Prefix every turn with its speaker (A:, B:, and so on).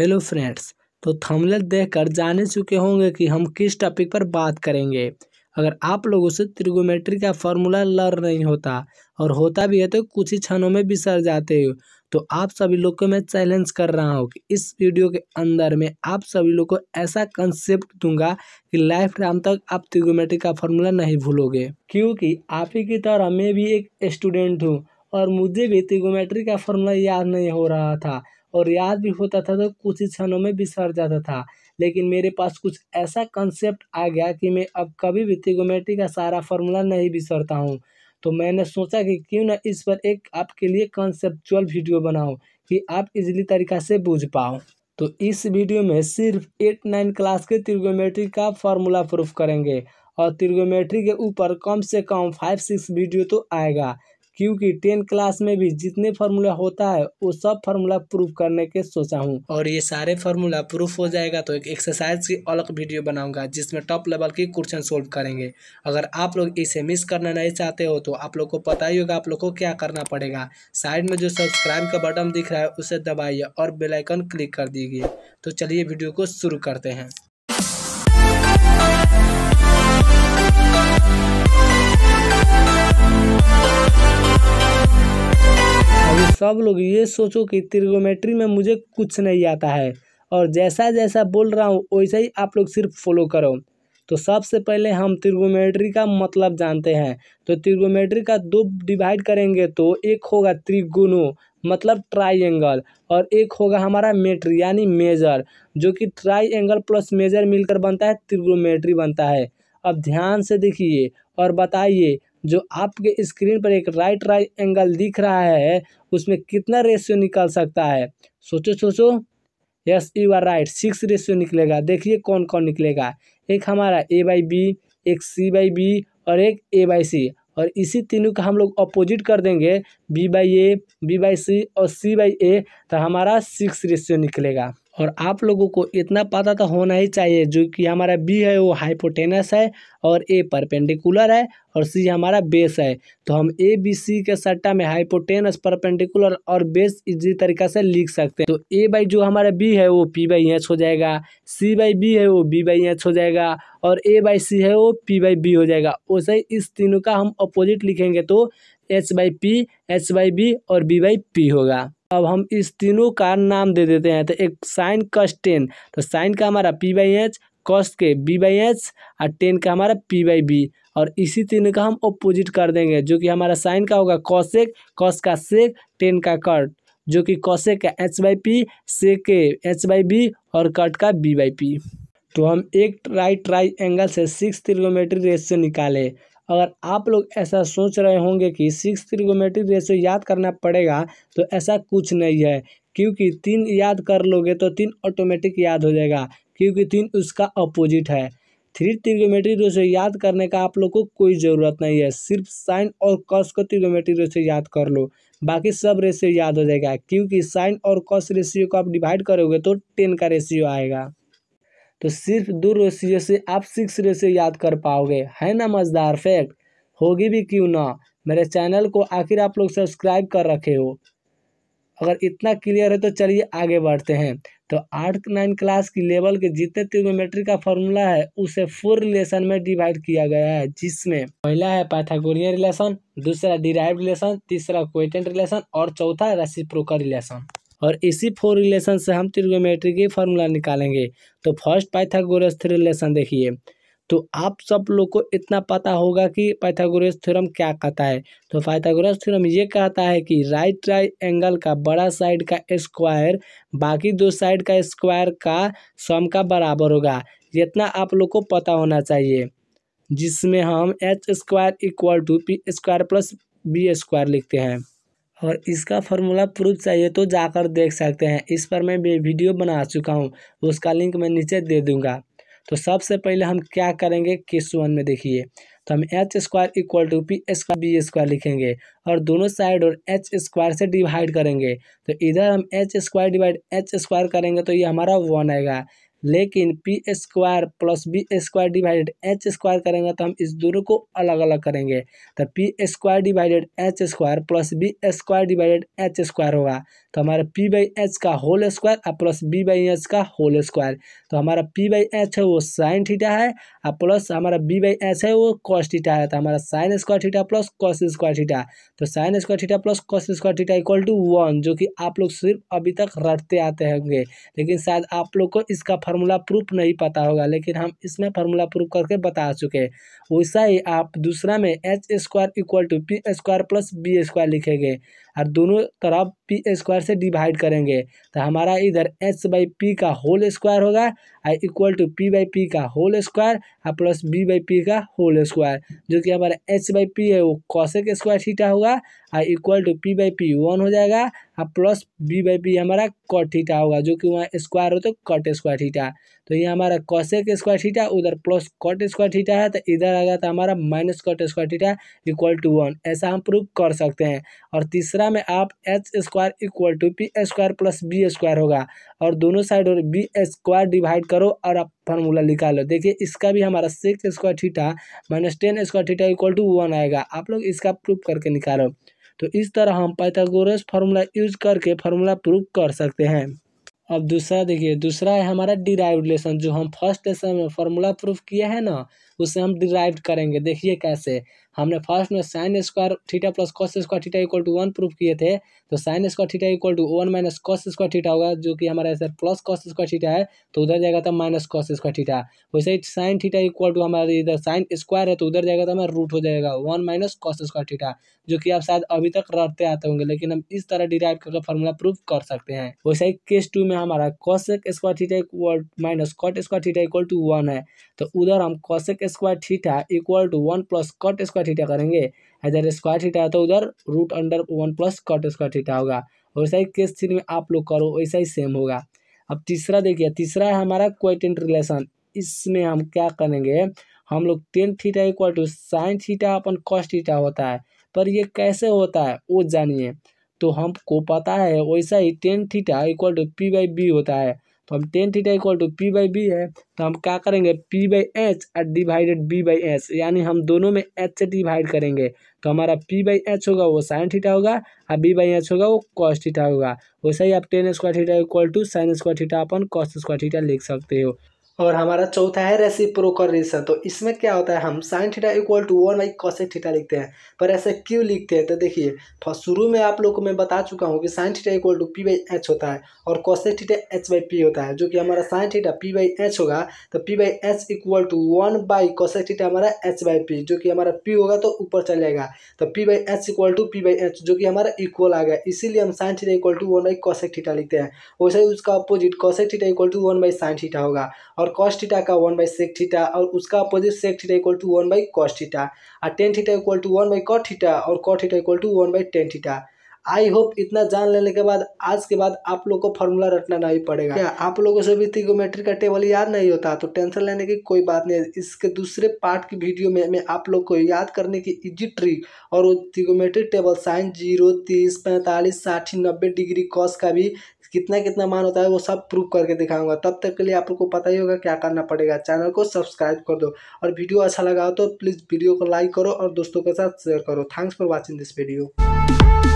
A: hello friends तो थमलेट देख कर जाने चुके होंगे कि हम किस टॉपिक पर बात करेंगे अगर आप लोगों से त्रिगोमेट्री का फॉर्मूला लर नहीं होता और होता भी है तो कुछ ही क्षणों में बिसर जाते हो तो आप सभी लोग को मैं चैलेंज कर रहा हूँ कि इस वीडियो के अंदर में आप सभी लोग को ऐसा कंसेप्ट दूंगा कि लाइफ टाइम तक आप त्रिगोमेट्री का फॉर्मूला नहीं भूलोगे क्योंकि आप ही की तरह मैं भी एक स्टूडेंट हूँ और मुझे भी त्रिगोमेट्री का फॉर्मूला याद नहीं हो रहा था और याद भी होता था तो कुछ ही क्षणों में बिसर जाता था लेकिन मेरे पास कुछ ऐसा कंसेप्ट आ गया कि मैं अब कभी भी त्रिगोमेट्री का सारा फार्मूला नहीं बिसरता हूँ तो मैंने सोचा कि क्यों ना इस पर एक आपके लिए कंसेप्चुअल वीडियो बनाऊँ कि आप इजली तरीका से बूझ पाओ तो इस वीडियो में सिर्फ एट नाइन क्लास के त्रिगोमेट्री का फॉर्मूला प्रूफ करेंगे और त्रिगोमेट्री के ऊपर कम से कम फाइव सिक्स वीडियो तो आएगा क्योंकि टेन क्लास में भी जितने फार्मूला होता है वो सब फार्मूला प्रूफ करने के सोचा हूँ और ये सारे फार्मूला प्रूफ हो जाएगा तो एक एक्सरसाइज की अलग वीडियो बनाऊंगा जिसमें टॉप लेवल की क्वेश्चन सोल्व करेंगे अगर आप लोग इसे मिस करना नहीं चाहते हो तो आप लोग को पता ही होगा आप लोग को क्या करना पड़ेगा साइड में जो सब्सक्राइब का बटन दिख रहा है उसे दबाइए और बेलाइकन क्लिक कर दीजिए तो चलिए वीडियो को शुरू करते हैं सब लोग ये सोचो कि त्रिगोमेट्री में मुझे कुछ नहीं आता है और जैसा जैसा बोल रहा हूँ वैसे ही आप लोग सिर्फ फॉलो करो तो सबसे पहले हम त्रिगोमेट्री का मतलब जानते हैं तो त्रिगोमेट्री का दो डिवाइड करेंगे तो एक होगा त्रिगुनो मतलब ट्राई और एक होगा हमारा मेट्री यानी मेजर जो कि ट्राई प्लस मेजर मिलकर बनता है त्रिगोमेट्री बनता है अब ध्यान से देखिए और बताइए जो आपके स्क्रीन पर एक राइट राइट एंगल दिख रहा है उसमें कितना रेशियो निकल सकता है सोचो सोचो yes you are right six ratio निकलेगा देखिए कौन कौन निकलेगा एक हमारा ए बाई बी एक सी बाई बी और एक ए बाई सी और इसी तीनों का हम लोग अपोजिट कर देंगे B by A B by C और सी बाई ए तो हमारा सिक्स रेशियो निकलेगा और आप लोगों को इतना पता तो होना ही चाहिए जो कि हमारा बी है वो हाइपोटेनस है और ए परपेंडिकुलर है और सी हमारा बेस है तो हम ए बी सी के सट्टा में हाइपोटेनस परपेंडिकुलर और बेस इसी तरीका से लिख सकते हैं तो ए बाई जो हमारा बी है वो पी बाई एच हो जाएगा सी बाई बी है वो बी बाई एच हो जाएगा और ए बाई सी है वो पी बाई बी हो जाएगा वैसे इस तीनों का हम अपोजिट लिखेंगे तो H by P H by B और बी बाई पी होगा अब हम इस तीनों का नाम दे देते हैं तो एक साइन कस टेन तो साइन का हमारा पी बाई एच कॉस के बी बाई एच और टेन का हमारा पी बाई बी और इसी तीन का हम अपोजिट कर देंगे जो कि हमारा साइन का होगा कॉसेक कॉस का सेक टेन का कट जो कि कॉसेक का एच बाई पी सेक के एच बाई बी और कट का बी बाई पी तो हम एक ट्राई ट्राई एंगल से सिक्स त्रिगोमेट्री रेस से निकालें अगर आप लोग ऐसा सोच रहे होंगे कि सिक्स त्रिगोमेट्रिक रेशियो याद करना पड़ेगा तो ऐसा कुछ नहीं है क्योंकि तीन याद कर लोगे तो तीन ऑटोमेटिक याद हो जाएगा क्योंकि तीन उसका अपोजिट है थ्री त्रिगोमेट्रिक रेशियो याद करने का आप लोग को कोई ज़रूरत नहीं है सिर्फ साइन और कॉस को त्रिगोमेट्रिक रेशियो याद कर लो बाकी सब रेशियो याद हो जाएगा क्योंकि साइन और कॉस रेशियो को आप डिवाइड करोगे तो टेन का रेशियो आएगा तो सिर्फ दो रेशियो से आप सिक्स रेशियो याद कर पाओगे है ना मज़दार फैक्ट होगी भी क्यों ना मेरे चैनल को आखिर आप लोग सब्सक्राइब कर रखे हो अगर इतना क्लियर है तो चलिए आगे बढ़ते हैं तो आठ नाइन क्लास की लेवल के जितने त्रिगोमेट्री का फॉर्मूला है उसे फोर रिलेशन में डिवाइड किया गया है जिसमें पहला है पाइथागोरियन रिलेशन दूसरा डिराइव रिलेशन तीसरा क्वेटेंट रिलेशन और चौथा रेसिप्रोकल रिलेशन और इसी फोर रिलेशन से हम त्रिगोमेट्री की फार्मूला निकालेंगे तो फर्स्ट पाइथागोरस थ्री रिलेशन देखिए तो आप सब लोग को इतना पता होगा कि पाइथागोरस थ्योरम क्या कहता है तो पाइथागोरस थ्योरम ये कहता है कि राइट राइट एंगल का बड़ा साइड का स्क्वायर बाकी दो साइड का स्क्वायर का सम का बराबर होगा जितना आप लोग को पता होना चाहिए जिसमें हम H square equal to P square plus B square लिखते हैं और इसका फॉर्मूला प्रूफ चाहिए तो जाकर देख सकते हैं इस पर मैं वीडियो बना चुका हूँ उसका लिंक मैं नीचे दे दूँगा तो सबसे पहले हम क्या करेंगे किस वन में देखिए तो हम H square equal to P square B square लिखेंगे और दोनों साइड और एच स्क्वायर से डिवाइड करेंगे तो इधर हम H square divide H square करेंगे तो ये हमारा वन आएगा लेकिन P square plus B square divided H square करेंगे तो हम इस दोनों को अलग अलग करेंगे तो P square divided H square plus B square divided H square होगा तो हमारा पी बाई एच का होल स्क्वायर और प्लस बी बाई एच का होल स्क्वायर तो हमारा पी बाई एच है वो साइन थीटा है और प्लस हमारा बी बाई एच है वो कॉस थीटा है तो हमारा sine square theta plus cos square theta तो sine square theta plus cos square theta equal to one जो कि आप लोग सिर्फ अभी तक रटते आते होंगे लेकिन शायद आप लोग को इसका फार्मूला प्रूफ नहीं पता होगा लेकिन हम इसमें फार्मूला प्रूफ करके बता चुके हैं वैसा ही आप दूसरा में H square equal to P square plus B square लिखेंगे और दोनों तरफ पी स्क्वायर से डिवाइड करेंगे तो हमारा इधर एच बाई पी का होल स्क्वायर होगा और equal to P by P का होल स्क्वायर और प्लस बी बाई पी का होल स्क्वायर जो कि हमारा एच बाई पी है वो कौशिक स्क्वायर थीटा होगा और equal to P by P one हो जाएगा और प्लस बी बाई पी हमारा कॉट थीटा होगा जो कि वहाँ स्क्वायर हो तो कॉट स्क्वायर थीटा तो ये हमारा कौशिक स्क्वायर थीटा उधर प्लस कॉट स्क्वायर थीटा है तो इधर आ गया तो हमारा minus cot square theta equal to one ऐसा हम प्रूव कर सकते हैं और तीसरा तीसरा में आप H square equal to P square plus B square होगा और दोनों साइड और बी स्क्वायर डिवाइड करो और आप फार्मूला निकालो देखिए इसका भी हमारा sec square theta minus tan square theta equal to one आएगा आप लोग इसका प्रूफ करके निकालो तो इस तरह हम पैथागोरस फार्मूला यूज करके फार्मूला प्रूफ कर सकते हैं अब दूसरा देखिए दूसरा है हमारा डिराइव लेसन जो हम फर्स्ट लेसन में फार्मूला प्रूफ किए हैं ना उसे हम डिराइव करेंगे देखिए कैसे हमने फर्स्ट में sine square theta plus cos square theta equal to one proof किए थे तो sine square theta equal to one minus cos square theta होगा जो कि हमारा सर प्लस कॉस स्क्वायर थीटा है तो उधर जाएगा था माइनस कॉस स्क्वायर थीटा वैसे ही साइन थीटा इक्वल टू हमारा इधर साइन स्क्वायर है तो उधर जाएगा तो हमारा रूट हो जाएगा one minus cos square theta जो कि आप शायद अभी तक रटते आते होंगे लेकिन हम इस तरह डिराइव करके फॉर्मूला प्रूफ कर सकते हैं वैसे ही केस टू में हमारा cosec square theta equal minus cot square theta equal to one है तो उधर हम cosec square theta equal to one plus cot square square theta करेंगे इधर स्क्वायर थीटा है तो उधर root under one plus cot square theta होगा वैसा ही किस चीज में आप लोग करो वैसा ही सेम होगा अब तीसरा देखिए तीसरा है हमारा क्वेटेंट रिलेशन इसमें हम क्या करेंगे हम लोग tan theta equal to sine theta upon cos theta होता है पर ये कैसे होता है वो जानिए तो हमको पता है वैसा ही tan theta equal to P by B होता है तो हम tan theta equal to P by B है तो हम क्या करेंगे पी बाई एच और डिवाइडेड बी बाई एच यानी हम दोनों में एच से डिवाइड करेंगे तो हमारा पी बाई एच होगा वो साइन थीटा होगा और बी बाई एच होगा वो कॉस थीटा होगा वैसे ही आप tan square theta equal to sine square theta upon cos square theta लिख सकते हो
B: और हमारा चौथा है प्रोकर रिलेशन तो इसमें क्या होता है हम sine theta equal to one by cosec theta लिखते हैं पर ऐसे क्यों लिखते हैं तो देखिए फर्स्ट तो शुरू में आप लोग को मैं बता चुका हूँ कि sine theta equal to P by H होता है और cosec theta H by P होता है जो कि हमारा sine theta P by H होगा तो P by H equal to one by cosec theta हमारा एच बाई पी जो कि हमारा पी होगा तो ऊपर चल जाएगा तो P by H equal to P by H जो कि हमारा इक्वल आ गया इसीलिए हम sine theta equal to one by cosec theta लिखते हैं वैसे ही उसका opposite cosec theta equal to one by sine theta होगा और और कॉस्ट थीटा का वन बाई सेक थीटा और उसका opposite sec theta equal to one by cos theta और tan theta equal to one by cot theta और cot theta equal to one by tan theta I hope इतना जान लेने के बाद आज के बाद आप लोग को फॉर्मूला रटना नहीं पड़ेगा क्या आप लोगों से भी त्रिगोमेट्री का टेबल याद नहीं होता तो टेंशन लेने की कोई बात नहीं इसके दूसरे पार्ट की वीडियो में मैं आप लोग को याद करने की इजी ट्रिक और वो त्रिगोमेट्री टेबल साइन जीरो तीस पैंतालीस साठ नब्बे डिग्री कॉस का भी कितना कितना मान होता है वो सब प्रूव करके दिखाऊंगा तब तक के लिए आप लोग को पता ही होगा क्या करना पड़ेगा चैनल को सब्सक्राइब कर दो और वीडियो अच्छा लगा हो तो प्लीज़ वीडियो को लाइक करो और दोस्तों के साथ शेयर करो thanks for watching this video